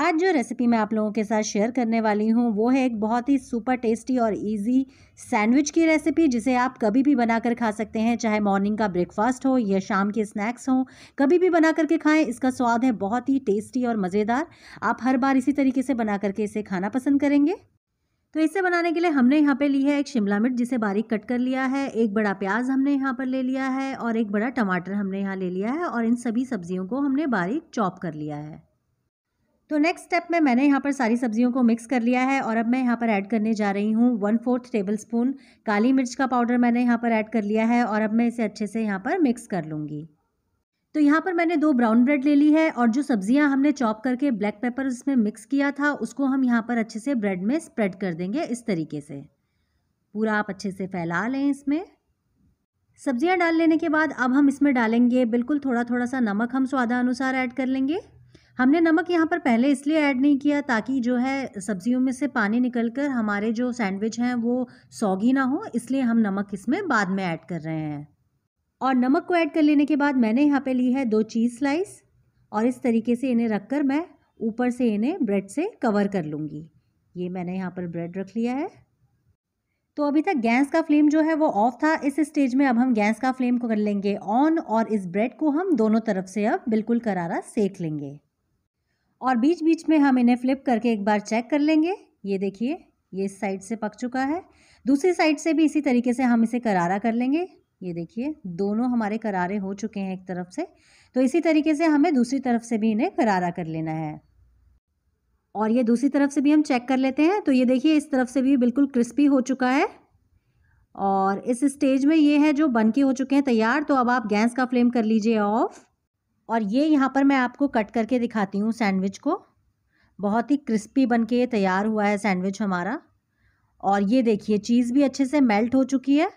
आज जो रेसिपी मैं आप लोगों के साथ शेयर करने वाली हूँ वो है एक बहुत ही सुपर टेस्टी और इजी सैंडविच की रेसिपी जिसे आप कभी भी बनाकर खा सकते हैं चाहे मॉर्निंग का ब्रेकफास्ट हो या शाम के स्नैक्स हो कभी भी बना करके खाएं इसका स्वाद है बहुत ही टेस्टी और मज़ेदार आप हर बार इसी तरीके से बना करके इसे खाना पसंद करेंगे तो इसे बनाने के लिए हमने यहाँ पे ली है एक शिमला मिर्च जिसे बारीक कट कर लिया है एक बड़ा प्याज हमने यहाँ पर ले लिया है और एक बड़ा टमाटर हमने यहाँ ले लिया है और इन सभी सब्जियों को हमने बारीक चॉप कर लिया है तो नेक्स्ट स्टेप में मैंने यहाँ पर सारी सब्जियों को मिक्स कर लिया है और अब मैं यहाँ पर ऐड करने जा रही हूँ वन फोर्थ टेबल स्पून काली मिर्च का पाउडर मैंने यहाँ पर ऐड कर लिया है और अब मैं इसे अच्छे से यहाँ पर मिक्स कर लूँगी तो यहाँ पर मैंने दो ब्राउन ब्रेड ले ली है और जो सब्जियाँ हमने चॉप करके ब्लैक पेपर उसमें मिक्स किया था उसको हम यहाँ पर अच्छे से ब्रेड में स्प्रेड कर देंगे इस तरीके से पूरा आप अच्छे से फैला लें इसमें सब्जियाँ डाल लेने के बाद अब हम इसमें डालेंगे बिल्कुल थोड़ा थोड़ा सा नमक हम स्वादानुसार ऐड कर लेंगे हमने नमक यहाँ पर पहले इसलिए ऐड नहीं किया ताकि जो है सब्जियों में से पानी निकल कर हमारे जो सैंडविच हैं वो सौगी ना हो इसलिए हम नमक इसमें बाद में ऐड कर रहे हैं और नमक को ऐड कर लेने के बाद मैंने यहाँ पे ली है दो चीज़ स्लाइस और इस तरीके से इन्हें रख कर मैं ऊपर से इन्हें ब्रेड से कवर कर लूँगी ये मैंने यहाँ पर ब्रेड रख लिया है तो अभी तक गैस का फ्लेम जो है वो ऑफ था इस स्टेज में अब हम गैस का फ्लेम को कर लेंगे ऑन और इस ब्रेड को हम दोनों तरफ से अब बिल्कुल करारा सेक लेंगे और बीच बीच में हम इन्हें फ्लिप करके एक बार चेक कर लेंगे ये देखिए ये इस साइड से पक चुका है दूसरी साइड से भी इसी तरीके से हम इसे करारा कर लेंगे ये देखिए दोनों हमारे करारे हो चुके हैं एक तरफ से तो इसी तरीके से हमें दूसरी तरफ से भी इन्हें करारा कर लेना है और ये दूसरी तरफ से भी हम चेक कर लेते हैं तो ये देखिए इस तरफ से भी बिल्कुल क्रिस्पी हो चुका है और इस स्टेज में ये है जो बन के हो चुके हैं तैयार तो अब आप गैस का फ्लेम कर लीजिए ऑफ़ और ये यहाँ पर मैं आपको कट करके दिखाती हूँ सैंडविच को बहुत ही क्रिस्पी बन के तैयार हुआ है सैंडविच हमारा और ये देखिए चीज़ भी अच्छे से मेल्ट हो चुकी है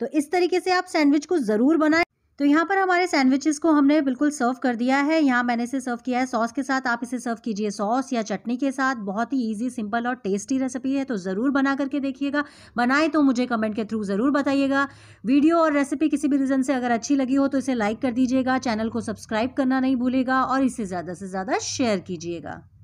तो इस तरीके से आप सैंडविच को ज़रूर बनाएं तो यहाँ पर हमारे सैंडविचेस को हमने बिल्कुल सर्व कर दिया है यहाँ मैंने इसे सर्व किया है सॉस के साथ आप इसे सर्व कीजिए सॉस या चटनी के साथ बहुत ही इजी सिंपल और टेस्टी रेसिपी है तो ज़रूर बना करके देखिएगा बनाए तो मुझे कमेंट के थ्रू ज़रूर बताइएगा वीडियो और रेसिपी किसी भी रीज़न से अगर अच्छी लगी हो तो इसे लाइक कर दीजिएगा चैनल को सब्सक्राइब करना नहीं भूलेगा और इसे ज़्यादा से ज़्यादा शेयर कीजिएगा